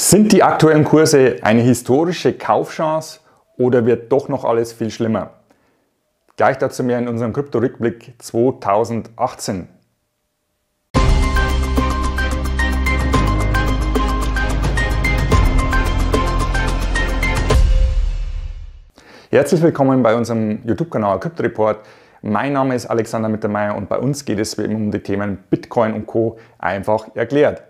Sind die aktuellen Kurse eine historische Kaufchance oder wird doch noch alles viel schlimmer? Gleich dazu mehr in unserem Kryptorückblick 2018. Herzlich willkommen bei unserem YouTube-Kanal Kryptoreport. Mein Name ist Alexander Mittermeier und bei uns geht es um die Themen Bitcoin und Co. einfach erklärt.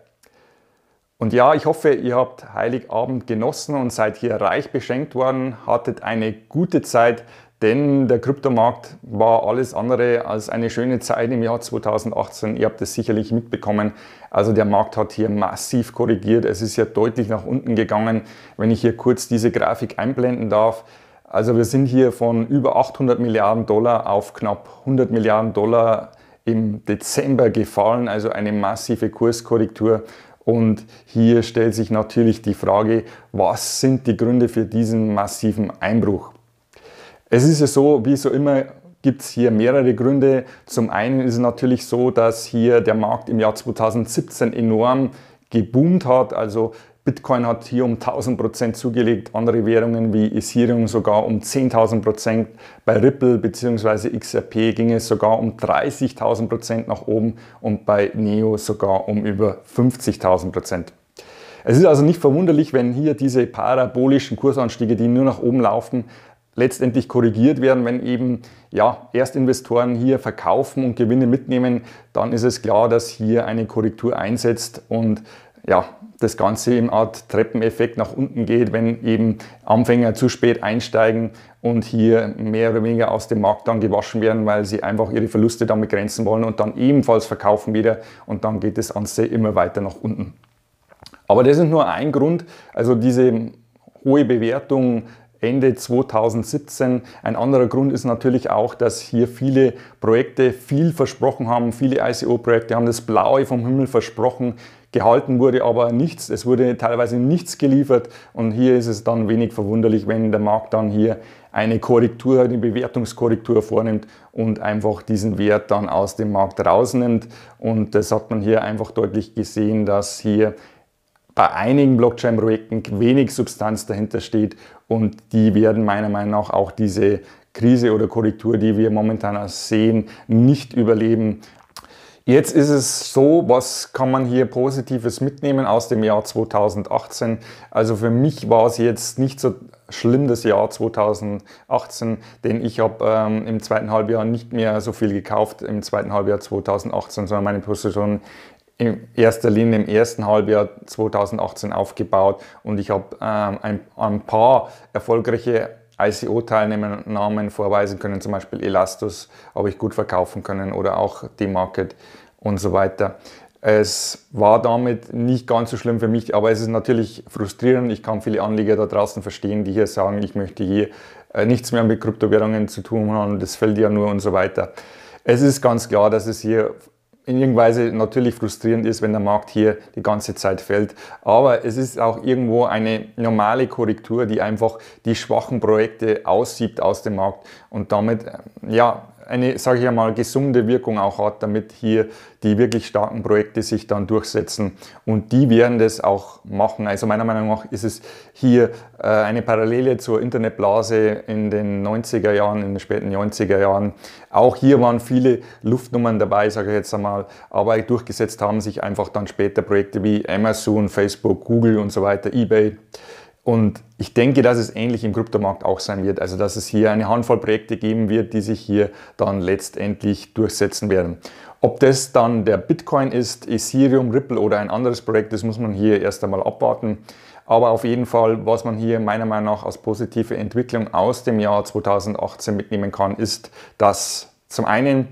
Und ja, ich hoffe, ihr habt Heiligabend genossen und seid hier reich beschenkt worden, hattet eine gute Zeit, denn der Kryptomarkt war alles andere als eine schöne Zeit im Jahr 2018. Ihr habt es sicherlich mitbekommen. Also der Markt hat hier massiv korrigiert. Es ist ja deutlich nach unten gegangen, wenn ich hier kurz diese Grafik einblenden darf. Also wir sind hier von über 800 Milliarden Dollar auf knapp 100 Milliarden Dollar im Dezember gefallen, also eine massive Kurskorrektur. Und hier stellt sich natürlich die Frage, was sind die Gründe für diesen massiven Einbruch? Es ist ja so, wie so immer gibt es hier mehrere Gründe. Zum einen ist es natürlich so, dass hier der Markt im Jahr 2017 enorm geboomt hat. Also Bitcoin hat hier um 1000 zugelegt, andere Währungen wie Ethereum sogar um 10.000 Bei Ripple bzw. XRP ging es sogar um 30.000 nach oben und bei Neo sogar um über 50.000 Es ist also nicht verwunderlich, wenn hier diese parabolischen Kursanstiege, die nur nach oben laufen, letztendlich korrigiert werden, wenn eben ja, Erstinvestoren hier verkaufen und Gewinne mitnehmen, dann ist es klar, dass hier eine Korrektur einsetzt und ja, das Ganze im Art Treppeneffekt nach unten geht, wenn eben Anfänger zu spät einsteigen und hier mehr oder weniger aus dem Markt dann gewaschen werden, weil sie einfach ihre Verluste damit grenzen wollen und dann ebenfalls verkaufen wieder und dann geht das Ganze immer weiter nach unten. Aber das ist nur ein Grund, also diese hohe Bewertung Ende 2017. Ein anderer Grund ist natürlich auch, dass hier viele Projekte viel versprochen haben. Viele ICO-Projekte haben das Blaue vom Himmel versprochen. Gehalten wurde aber nichts. Es wurde teilweise nichts geliefert. Und hier ist es dann wenig verwunderlich, wenn der Markt dann hier eine Korrektur, eine Bewertungskorrektur vornimmt und einfach diesen Wert dann aus dem Markt rausnimmt. Und das hat man hier einfach deutlich gesehen, dass hier bei einigen Blockchain-Projekten wenig Substanz dahinter steht und die werden meiner Meinung nach auch diese Krise oder Korrektur, die wir momentan sehen, nicht überleben. Jetzt ist es so, was kann man hier Positives mitnehmen aus dem Jahr 2018? Also für mich war es jetzt nicht so schlimm das Jahr 2018, denn ich habe ähm, im zweiten Halbjahr nicht mehr so viel gekauft im zweiten Halbjahr 2018, sondern meine Position in erster Linie im ersten Halbjahr 2018 aufgebaut und ich habe ähm, ein, ein, paar erfolgreiche ICO-Teilnehmernamen vorweisen können, zum Beispiel Elastus habe ich gut verkaufen können oder auch D-Market und so weiter. Es war damit nicht ganz so schlimm für mich, aber es ist natürlich frustrierend. Ich kann viele Anleger da draußen verstehen, die hier sagen, ich möchte hier äh, nichts mehr mit Kryptowährungen zu tun haben, das fällt ja nur und so weiter. Es ist ganz klar, dass es hier in irgendeiner Weise natürlich frustrierend ist, wenn der Markt hier die ganze Zeit fällt. Aber es ist auch irgendwo eine normale Korrektur, die einfach die schwachen Projekte aussiebt aus dem Markt und damit ja eine, sage ich einmal, gesunde Wirkung auch hat, damit hier die wirklich starken Projekte sich dann durchsetzen. Und die werden das auch machen. Also meiner Meinung nach ist es hier äh, eine Parallele zur Internetblase in den 90er Jahren, in den späten 90er Jahren. Auch hier waren viele Luftnummern dabei, sage ich jetzt einmal, aber durchgesetzt haben sich einfach dann später Projekte wie Amazon, Facebook, Google und so weiter, eBay. Und ich denke, dass es ähnlich im Kryptomarkt auch sein wird. Also, dass es hier eine Handvoll Projekte geben wird, die sich hier dann letztendlich durchsetzen werden. Ob das dann der Bitcoin ist, Ethereum, Ripple oder ein anderes Projekt, das muss man hier erst einmal abwarten. Aber auf jeden Fall, was man hier meiner Meinung nach als positive Entwicklung aus dem Jahr 2018 mitnehmen kann, ist, dass zum einen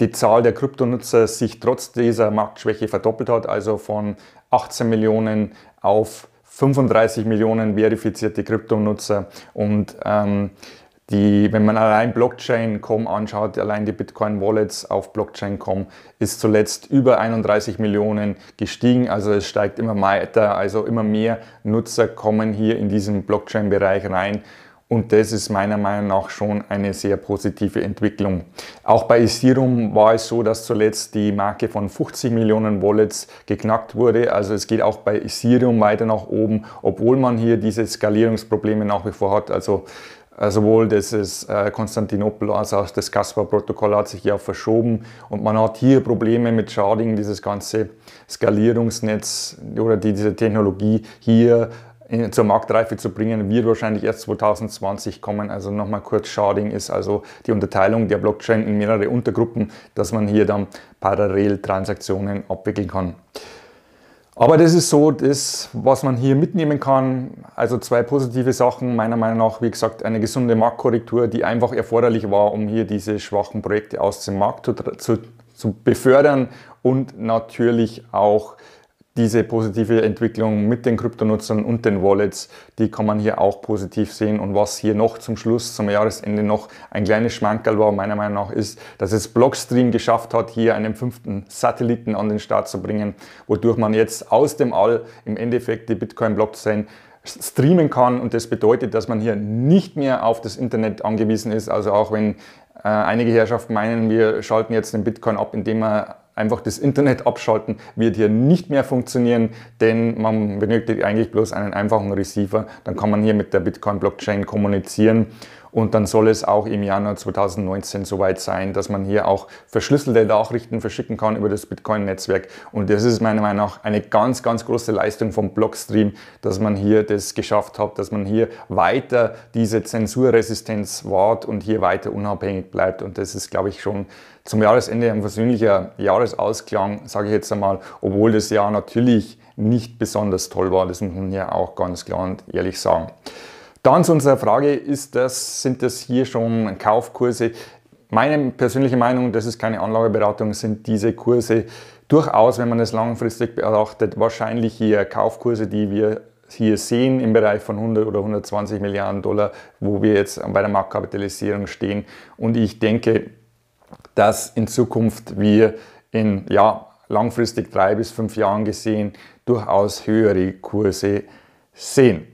die Zahl der Kryptonutzer sich trotz dieser Marktschwäche verdoppelt hat, also von 18 Millionen auf 35 Millionen verifizierte Kryptonutzer und ähm, die, wenn man allein Blockchain.com anschaut, allein die Bitcoin-Wallets auf Blockchain.com ist zuletzt über 31 Millionen gestiegen. Also es steigt immer weiter, also immer mehr Nutzer kommen hier in diesen Blockchain-Bereich rein. Und das ist meiner Meinung nach schon eine sehr positive Entwicklung. Auch bei Ethereum war es so, dass zuletzt die Marke von 50 Millionen Wallets geknackt wurde. Also es geht auch bei Ethereum weiter nach oben, obwohl man hier diese Skalierungsprobleme nach wie vor hat. Also äh, sowohl das äh, Konstantinopel als auch das Kaspar-Protokoll hat sich ja verschoben und man hat hier Probleme mit Sharding, dieses ganze Skalierungsnetz oder diese Technologie hier zur Marktreife zu bringen, wird wahrscheinlich erst 2020 kommen. Also nochmal kurz, Sharding ist also die Unterteilung der Blockchain in mehrere Untergruppen, dass man hier dann parallel Transaktionen abwickeln kann. Aber das ist so das, was man hier mitnehmen kann. Also zwei positive Sachen, meiner Meinung nach, wie gesagt, eine gesunde Marktkorrektur, die einfach erforderlich war, um hier diese schwachen Projekte aus dem Markt zu, zu, zu befördern und natürlich auch diese positive Entwicklung mit den Kryptonutzern und den Wallets, die kann man hier auch positiv sehen. Und was hier noch zum Schluss, zum Jahresende noch ein kleines Schmankerl war, meiner Meinung nach, ist, dass es Blockstream geschafft hat, hier einen fünften Satelliten an den Start zu bringen, wodurch man jetzt aus dem All im Endeffekt die Bitcoin-Blockchain streamen kann und das bedeutet, dass man hier nicht mehr auf das Internet angewiesen ist. Also auch wenn äh, einige Herrschaften meinen, wir schalten jetzt den Bitcoin ab, indem man einfach das Internet abschalten, wird hier nicht mehr funktionieren, denn man benötigt eigentlich bloß einen einfachen Receiver. Dann kann man hier mit der Bitcoin-Blockchain kommunizieren und dann soll es auch im Januar 2019 soweit sein, dass man hier auch verschlüsselte Nachrichten verschicken kann über das Bitcoin-Netzwerk. Und das ist meiner Meinung nach eine ganz, ganz große Leistung vom Blockstream, dass man hier das geschafft hat, dass man hier weiter diese Zensurresistenz wahrt und hier weiter unabhängig bleibt. Und das ist, glaube ich, schon zum Jahresende ein versöhnlicher Jahresausklang, sage ich jetzt einmal, obwohl das Jahr natürlich nicht besonders toll war. Das muss man hier auch ganz klar und ehrlich sagen. Dann zu unserer Frage, ist das, sind das hier schon Kaufkurse? Meine persönliche Meinung, das ist keine Anlageberatung, sind diese Kurse durchaus, wenn man es langfristig betrachtet, wahrscheinlich hier Kaufkurse, die wir hier sehen im Bereich von 100 oder 120 Milliarden Dollar, wo wir jetzt bei der Marktkapitalisierung stehen. Und ich denke, dass in Zukunft wir in ja, langfristig drei bis fünf Jahren gesehen durchaus höhere Kurse sehen.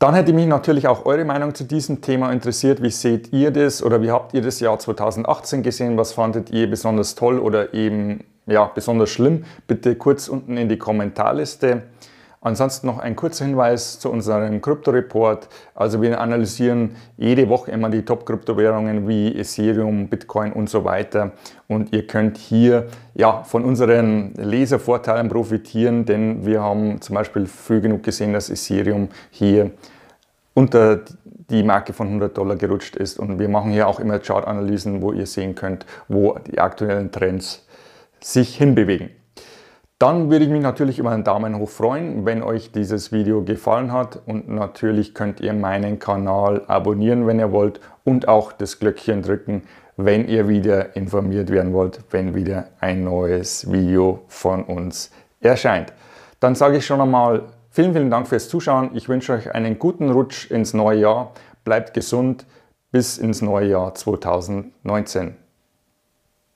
Dann hätte mich natürlich auch eure Meinung zu diesem Thema interessiert. Wie seht ihr das oder wie habt ihr das Jahr 2018 gesehen? Was fandet ihr besonders toll oder eben ja, besonders schlimm? Bitte kurz unten in die Kommentarliste. Ansonsten noch ein kurzer Hinweis zu unserem Krypto-Report. Also wir analysieren jede Woche immer die Top-Kryptowährungen wie Ethereum, Bitcoin und so weiter. Und ihr könnt hier ja, von unseren Leservorteilen profitieren, denn wir haben zum Beispiel früh genug gesehen, dass Ethereum hier unter die Marke von 100 Dollar gerutscht ist. Und wir machen hier auch immer Chart-Analysen, wo ihr sehen könnt, wo die aktuellen Trends sich hinbewegen. Dann würde ich mich natürlich über einen Daumen hoch freuen, wenn euch dieses Video gefallen hat und natürlich könnt ihr meinen Kanal abonnieren, wenn ihr wollt und auch das Glöckchen drücken, wenn ihr wieder informiert werden wollt, wenn wieder ein neues Video von uns erscheint. Dann sage ich schon einmal vielen, vielen Dank fürs Zuschauen. Ich wünsche euch einen guten Rutsch ins neue Jahr. Bleibt gesund bis ins neue Jahr 2019.